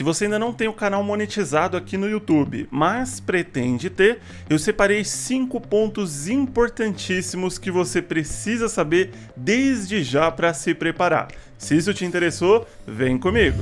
Se você ainda não tem o canal monetizado aqui no YouTube, mas pretende ter, eu separei cinco pontos importantíssimos que você precisa saber desde já para se preparar. Se isso te interessou, vem comigo!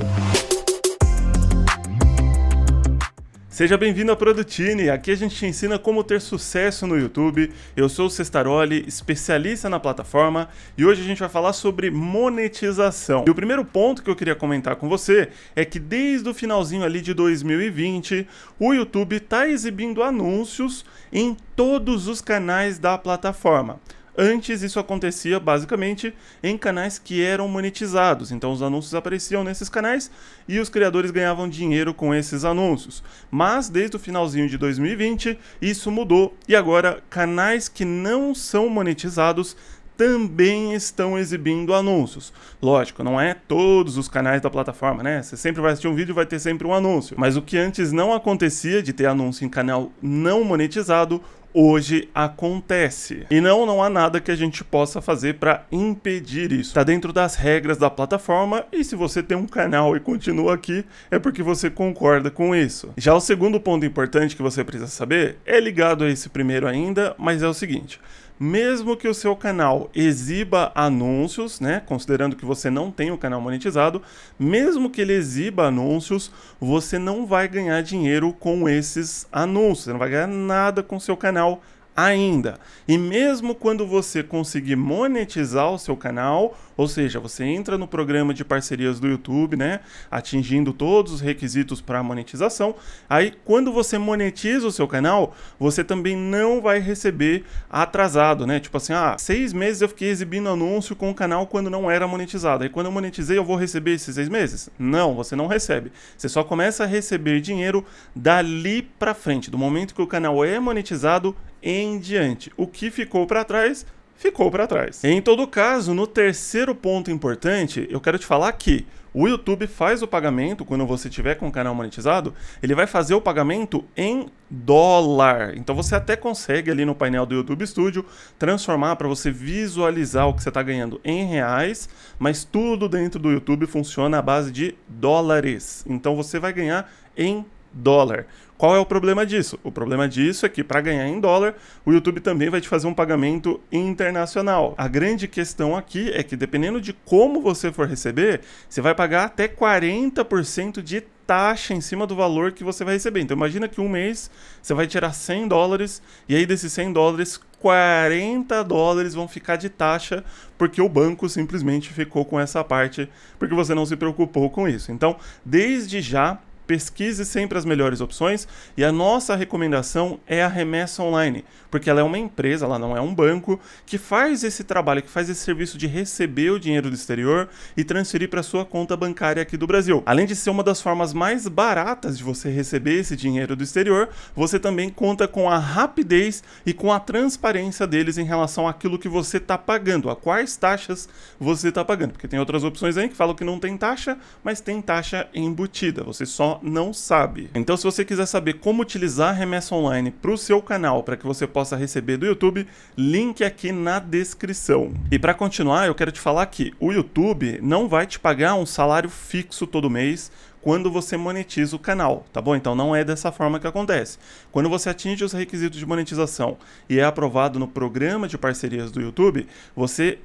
Seja bem-vindo à Produtini, aqui a gente te ensina como ter sucesso no YouTube. Eu sou o Cestaroli, especialista na plataforma, e hoje a gente vai falar sobre monetização. E o primeiro ponto que eu queria comentar com você é que desde o finalzinho ali de 2020, o YouTube está exibindo anúncios em todos os canais da plataforma. Antes isso acontecia basicamente em canais que eram monetizados, então os anúncios apareciam nesses canais e os criadores ganhavam dinheiro com esses anúncios. Mas desde o finalzinho de 2020 isso mudou e agora canais que não são monetizados também estão exibindo anúncios. Lógico, não é todos os canais da plataforma, né? Você sempre vai assistir um vídeo e vai ter sempre um anúncio. Mas o que antes não acontecia de ter anúncio em canal não monetizado, hoje acontece. E não, não há nada que a gente possa fazer para impedir isso. Está dentro das regras da plataforma e se você tem um canal e continua aqui, é porque você concorda com isso. Já o segundo ponto importante que você precisa saber é ligado a esse primeiro ainda, mas é o seguinte: mesmo que o seu canal exiba anúncios, né, considerando que você não tem o um canal monetizado, mesmo que ele exiba anúncios, você não vai ganhar dinheiro com esses anúncios, você não vai ganhar nada com seu canal ainda. E mesmo quando você conseguir monetizar o seu canal, ou seja, você entra no programa de parcerias do YouTube, né, atingindo todos os requisitos para monetização, aí quando você monetiza o seu canal, você também não vai receber atrasado, né? Tipo assim, ah, seis meses eu fiquei exibindo anúncio com o canal quando não era monetizado. Aí quando eu monetizei, eu vou receber esses seis meses? Não, você não recebe. Você só começa a receber dinheiro dali para frente, do momento que o canal é monetizado em diante. O que ficou para trás, ficou para trás. Em todo caso, no terceiro ponto importante, eu quero te falar que o YouTube faz o pagamento, quando você tiver com o canal monetizado, ele vai fazer o pagamento em dólar. Então você até consegue ali no painel do YouTube Studio transformar para você visualizar o que você está ganhando em reais, mas tudo dentro do YouTube funciona à base de dólares. Então você vai ganhar em dólar. Qual é o problema disso? O problema disso é que para ganhar em dólar, o YouTube também vai te fazer um pagamento internacional. A grande questão aqui é que dependendo de como você for receber, você vai pagar até 40% de taxa em cima do valor que você vai receber. Então imagina que um mês você vai tirar 100 dólares e aí desses 100 dólares 40 dólares vão ficar de taxa porque o banco simplesmente ficou com essa parte porque você não se preocupou com isso. Então, desde já pesquise sempre as melhores opções e a nossa recomendação é a remessa online, porque ela é uma empresa, ela não é um banco, que faz esse trabalho, que faz esse serviço de receber o dinheiro do exterior e transferir para sua conta bancária aqui do Brasil. Além de ser uma das formas mais baratas de você receber esse dinheiro do exterior, você também conta com a rapidez e com a transparência deles em relação àquilo que você está pagando, a quais taxas você está pagando, porque tem outras opções aí que falam que não tem taxa, mas tem taxa embutida, você só não sabe. Então, se você quiser saber como utilizar a remessa online para o seu canal para que você possa receber do YouTube, link aqui na descrição. E para continuar, eu quero te falar que o YouTube não vai te pagar um salário fixo todo mês quando você monetiza o canal, tá bom? Então não é dessa forma que acontece. Quando você atinge os requisitos de monetização e é aprovado no programa de parcerias do YouTube, você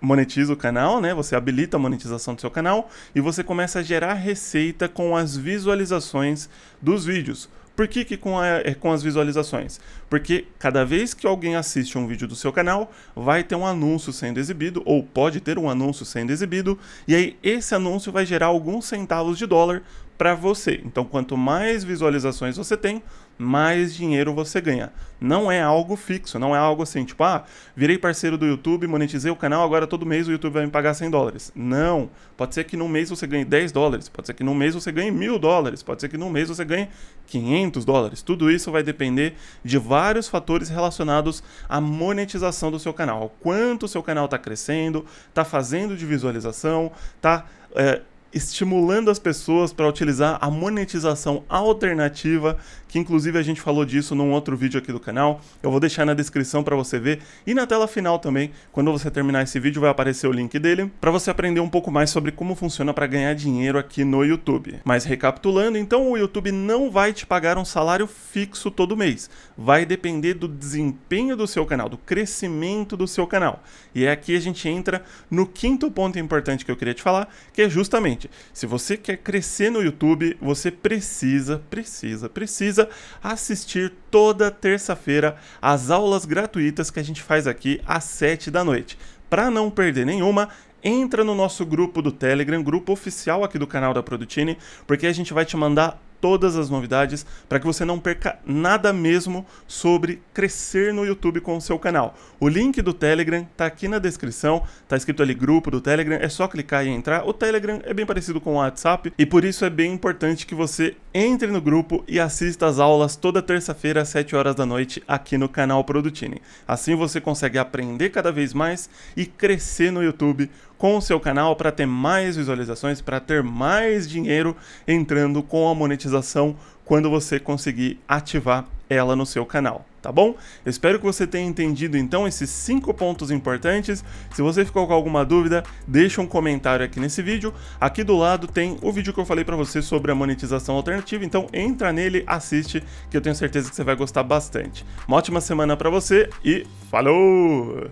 monetiza o canal, né? Você habilita a monetização do seu canal e você começa a gerar receita com as visualizações dos vídeos. Por que, que com, a, é, com as visualizações? Porque cada vez que alguém assiste um vídeo do seu canal, vai ter um anúncio sendo exibido, ou pode ter um anúncio sendo exibido, e aí esse anúncio vai gerar alguns centavos de dólar para você. Então, quanto mais visualizações você tem, mais dinheiro você ganha. Não é algo fixo, não é algo assim, tipo, ah, virei parceiro do YouTube, monetizei o canal, agora todo mês o YouTube vai me pagar 100 dólares. Não. Pode ser que num mês você ganhe 10 dólares, pode ser que num mês você ganhe mil dólares, pode ser que num mês você ganhe 500 dólares. Tudo isso vai depender de vários fatores relacionados à monetização do seu canal. Quanto o seu canal está crescendo, está fazendo de visualização, está. É, eh, estimulando as pessoas para utilizar a monetização alternativa, que inclusive a gente falou disso num outro vídeo aqui do canal. Eu vou deixar na descrição para você ver e na tela final também, quando você terminar esse vídeo vai aparecer o link dele para você aprender um pouco mais sobre como funciona para ganhar dinheiro aqui no YouTube. Mas recapitulando, então o YouTube não vai te pagar um salário fixo todo mês. Vai depender do desempenho do seu canal, do crescimento do seu canal. E é aqui a gente entra no quinto ponto importante que eu queria te falar, que é justamente se você quer crescer no YouTube, você precisa, precisa, precisa assistir toda terça-feira as aulas gratuitas que a gente faz aqui às 7 da noite. Para não perder nenhuma, entra no nosso grupo do Telegram, grupo oficial aqui do canal da Produtine, porque a gente vai te mandar todas as novidades para que você não perca nada mesmo sobre crescer no YouTube com o seu canal. O link do Telegram está aqui na descrição, está escrito ali grupo do Telegram, é só clicar e entrar. O Telegram é bem parecido com o WhatsApp e por isso é bem importante que você entre no grupo e assista as aulas toda terça-feira às 7 horas da noite aqui no canal Produtini. Assim você consegue aprender cada vez mais e crescer no YouTube com o seu canal para ter mais visualizações, para ter mais dinheiro entrando com a monetização quando você conseguir ativar ela no seu canal, tá bom? espero que você tenha entendido então esses cinco pontos importantes. Se você ficou com alguma dúvida, deixa um comentário aqui nesse vídeo. Aqui do lado tem o vídeo que eu falei para você sobre a monetização alternativa, então entra nele, assiste, que eu tenho certeza que você vai gostar bastante. Uma ótima semana para você e falou!